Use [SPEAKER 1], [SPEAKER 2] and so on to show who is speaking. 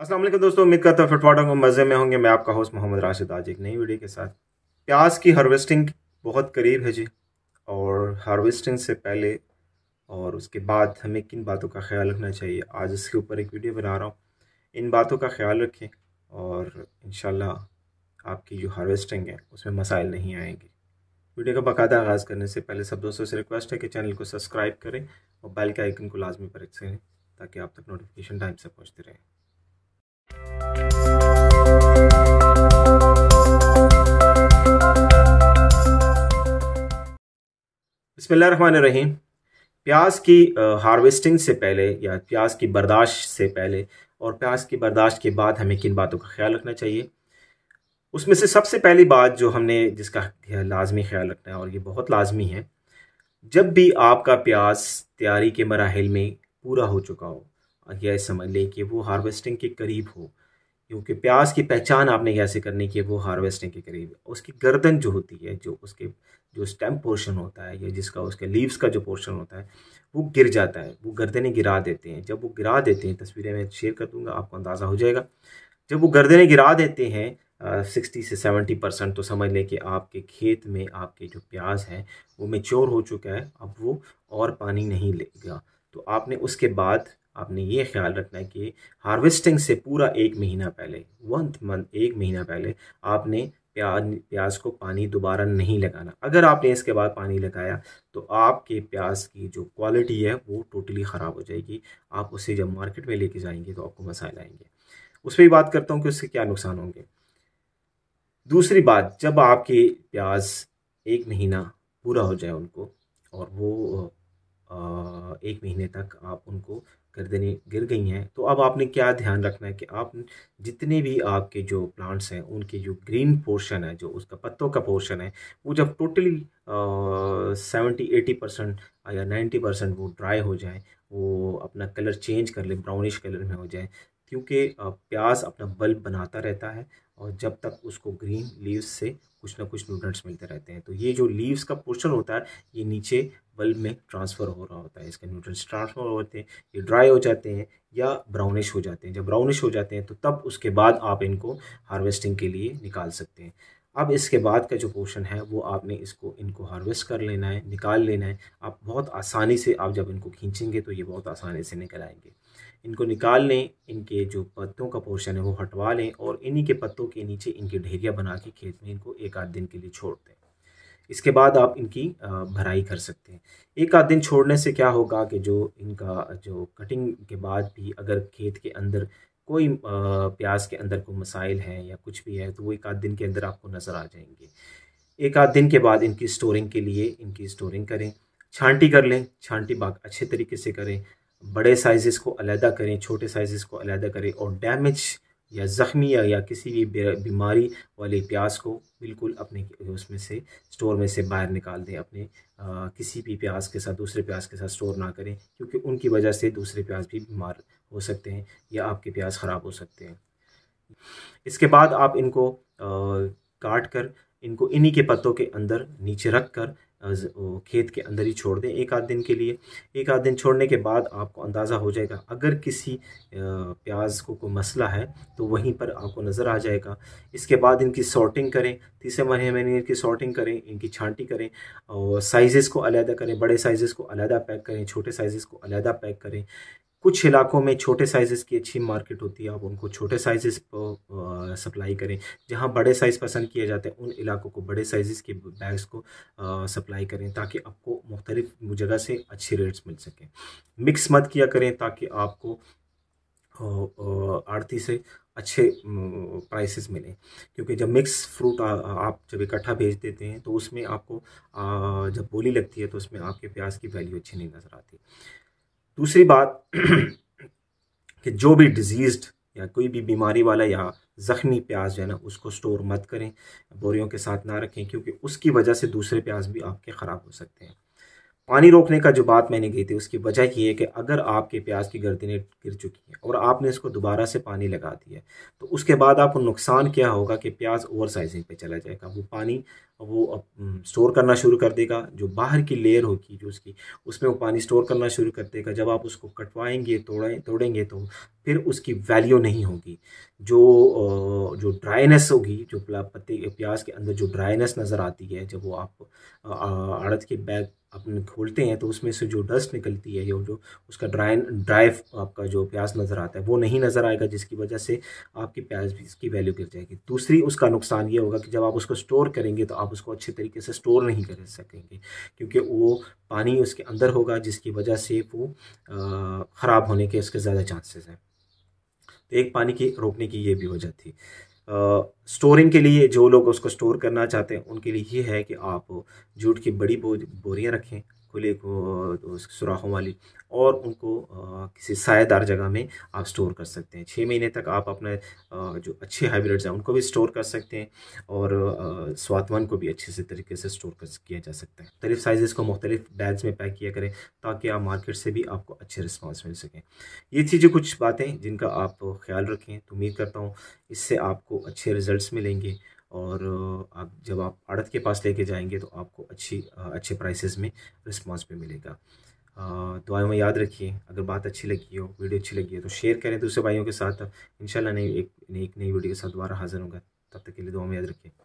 [SPEAKER 1] असलम दोस्तों उम्मीद करता हूँ फिटवाटों को मज़े में होंगे मैं आपका होस्ट मोहम्मद राशिद आज एक नई वीडियो के साथ प्याज की हार्वेस्टिंग बहुत करीब है जी और हार्वेस्टिंग से पहले और उसके बाद हमें किन बातों का ख्याल रखना चाहिए आज इसके ऊपर एक वीडियो बना रहा हूँ इन बातों का ख्याल रखें और इन आपकी जो हार्वेस्टिंग है उसमें मसाइल नहीं आएंगे वीडियो का बाकायदा आगाज़ करने से पहले सब दोस्तों से रिक्वेस्ट है कि चैनल को सब्सक्राइब करें और बेल के आइकन को लाजमी पर रखें ताकि आप तक नोटिफिकेशन टाइम से पहुँचते रहें बसमान रहीम प्याज की हार्वेस्टिंग से पहले या प्याज की बर्दाश्त से पहले और प्याज की बर्दाश्त के बाद हमें किन बातों का ख्याल रखना चाहिए उसमें से सबसे पहली बात जो हमने जिसका लाजमी ख्याल रखना है और ये बहुत लाजमी है जब भी आपका प्याज तैयारी के मराहल में पूरा हो चुका हो यह समझ लें कि वो हार्वेस्टिंग के करीब हो क्योंकि प्याज की पहचान आपने कैसे करनी कि वो हार्वेस्टिंग के करीब उसकी गर्दन जो होती है जो उसके जो स्टेम पोर्शन होता है या जिसका उसके लीव्स का जो पोर्शन होता है वो गिर जाता है वो गर्दनें गिरा देते हैं जब वो गिरा देते हैं तस्वीरें मैं शेयर कर दूंगा आपको अंदाज़ा हो जाएगा जब वो गर्दनें गिरा देते हैं सिक्सटी से सेवेंटी परसेंट तो समझ लें कि आपके खेत में आपके जो प्याज है वो मेच्योर हो चुका है अब वो और पानी नहीं लेगा तो आपने उसके बाद आपने ये ख्याल रखना है कि हार्वेस्टिंग से पूरा एक महीना पहले वन मंथ एक महीना पहले आपने प्याज प्याज को पानी दोबारा नहीं लगाना अगर आपने इसके बाद पानी लगाया तो आपके प्याज की जो क्वालिटी है वो टोटली ख़राब हो जाएगी आप उसे जब मार्केट में लेके जाएंगे तो आपको मसाइल आएंगे उस पर ही बात करता हूँ कि उसके क्या नुकसान होंगे दूसरी बात जब आपके प्याज एक महीना पूरा हो जाए उनको और वो आ, एक महीने तक आप उनको गर्दनें गिर गई हैं तो अब आपने क्या ध्यान रखना है कि आप जितने भी आपके जो प्लांट्स हैं उनके जो ग्रीन पोर्शन है जो उसका पत्तों का पोर्शन है वो जब टोटली सेवेंटी एटी परसेंट या नाइन्टी परसेंट वो ड्राई हो जाए वो अपना कलर चेंज कर ले ब्राउनिश कलर में हो जाए क्योंकि प्याज अपना बल्ब बनाता रहता है और जब तक उसको ग्रीन लीव्स से कुछ ना कुछ न्यूट्रंट्स मिलते रहते हैं तो ये जो लीव्स का पोर्शन होता है ये नीचे बल्ब में ट्रांसफ़र हो रहा होता है इसके न्यूट्रंट्स ट्रांसफ़र होते हैं ये ड्राई हो जाते हैं या ब्राउनिश हो जाते हैं जब ब्राउनिश हो जाते हैं तो तब उसके बाद आप इनको हार्वेस्टिंग के लिए निकाल सकते हैं अब इसके बाद का जो पोर्शन है वो आपने इसको इनको हार्वेस्ट कर लेना है निकाल लेना है आप बहुत आसानी से आप जब इनको खींचेंगे तो ये बहुत आसानी से निकल आएंगे इनको निकाल लें इनके जो पत्तों का पोर्शन है वो हटवा लें और इन्हीं के पत्तों के नीचे इनकी ढेरिया बना के खेत में इनको एक आध दिन के लिए छोड़ दें इसके बाद आप इनकी भराई कर सकते हैं एक आध दिन छोड़ने से क्या होगा कि जो इनका जो कटिंग के बाद भी अगर खेत के अंदर कोई प्याज के अंदर कोई मसाइल हैं या कुछ भी है तो वो एक आध दिन के अंदर आपको नज़र आ जाएंगे एक आध दिन के बाद इनकी स्टोरिंग के लिए इनकी स्टोरिंग करें छांटी कर लें छांटी बाग अच्छे तरीके से करें बड़े साइज़ को अलहदा करें छोटे साइज़ को अलहदा करें और डैमेज या ज़ख्मी या, या किसी भी बीमारी वाली प्याज को बिल्कुल अपने उसमें से स्टोर में से बाहर निकाल दें अपने आ, किसी भी प्याज के साथ दूसरे प्याज के साथ स्टोर ना करें क्योंकि उनकी वजह से दूसरे प्याज भी बीमार हो सकते हैं या आपके प्याज ख़राब हो सकते हैं इसके बाद आप इनको आ, काट कर इनको इन्हीं के पत्तों के अंदर नीचे रख कर खेत के अंदर ही छोड़ दें एक आध दिन के लिए एक आध दिन छोड़ने के बाद आपको अंदाज़ा हो जाएगा अगर किसी प्याज को कोई मसला है तो वहीं पर आपको नज़र आ जाएगा इसके बाद इनकी सॉर्टिंग करें तीसरे महीने में इनकी सॉर्टिंग करें इनकी छांटी करें और साइज़ को अलहदा करें बड़े साइज़ को अलहदा पैक करें छोटे साइज़ को अलहदा पैक करें कुछ इलाकों में छोटे साइजेस की अच्छी मार्केट होती है आप उनको छोटे साइजेस पर सप्लाई करें जहां बड़े साइज़ पसंद किए जाते हैं उन इलाकों को बड़े साइज़ के बैग्स को सप्लाई करें ताकि आपको मुख्तलिफ जगह से अच्छे रेट्स मिल सकें मिक्स मत किया करें ताकि आपको आड़ती से अच्छे प्राइसेस मिले क्योंकि जब मिक्स फ्रूट आ, आप जब इकट्ठा भेज देते हैं तो उसमें आपको आ, जब बोली लगती है तो उसमें आपके प्याज की वैल्यू अच्छी नहीं नज़र आती दूसरी बात कि जो भी डिजीज़ या कोई भी बीमारी वाला या ज़ख्मी प्याज जो है ना उसको स्टोर मत करें बोरियों के साथ ना रखें क्योंकि उसकी वजह से दूसरे प्याज भी आपके ख़राब हो सकते हैं पानी रोकने का जो बात मैंने कही थी उसकी वजह यह है कि अगर आपके प्याज की गर्दने गिर चुकी हैं और आपने इसको दोबारा से पानी लगा दिया तो उसके बाद आपको नुकसान क्या होगा कि प्याज ओवर साइजिंग पे चला जाएगा वो पानी वो स्टोर करना शुरू कर देगा जो बाहर की लेयर होगी जो उसकी उसमें वो पानी स्टोर करना शुरू कर देगा जब आप उसको कटवाएंगे तोड़ें तोड़ेंगे तो फिर उसकी वैल्यू नहीं होगी जो जो ड्राइनेस होगी जो पत्ते प्याज के अंदर जो ड्राइनेस नज़र आती है जब वो आप अड़द के बैग अपने खोलते हैं तो उसमें से जो डस्ट निकलती है जो उसका ड्राई ड्राई आपका जो प्याज नज़र आता है वो नहीं नज़र आएगा जिसकी वजह से आपकी प्याज की वैल्यू गिर जाएगी दूसरी उसका नुकसान ये होगा कि जब आप उसको स्टोर करेंगे तो आप उसको अच्छे तरीके से स्टोर नहीं कर सकेंगे क्योंकि वो पानी उसके अंदर होगा जिसकी वजह से वो ख़राब होने के उसके ज़्यादा चांसेस हैं तो एक पानी की रोकने की ये भी वजह थी स्टोरिंग के लिए जो लोग उसको स्टोर करना चाहते हैं उनके लिए ये है कि आप जूट की बड़ी बोरियाँ रखें खुले को तो सुराखों वाली और उनको किसी सायेदार जगह में आप स्टोर कर सकते हैं छः महीने तक आप अपने जो अच्छे हाइब्रिड्स हैं उनको भी स्टोर कर सकते हैं और स्वातवन को भी अच्छे से तरीके से स्टोर कर किया जा सकता है मुख्तलिफ साइज़ को मुख्तलिफ बैग्स में पैक किया करें ताकि आप मार्केट से भी आपको अच्छे रिस्पॉन्स मिल सकें ये थी जो कुछ बातें जिनका आप ख्याल रखें तो उम्मीद करता हूँ इससे आपको अच्छे रिजल्ट मिलेंगे और आप जब आप आड़त के पास लेके जाएंगे तो आपको अच्छी अच्छे प्राइसेस में रिस्पॉन्स भी मिलेगा आयो तो में याद रखिए अगर बात अच्छी लगी हो वीडियो अच्छी लगी हो तो शेयर करें दूसरे भाइयों के साथ शाला नई एक नई एक नई वीडियो के साथ दोबारा हाजिर होगा तब तक के लिए दुआ में याद रखिए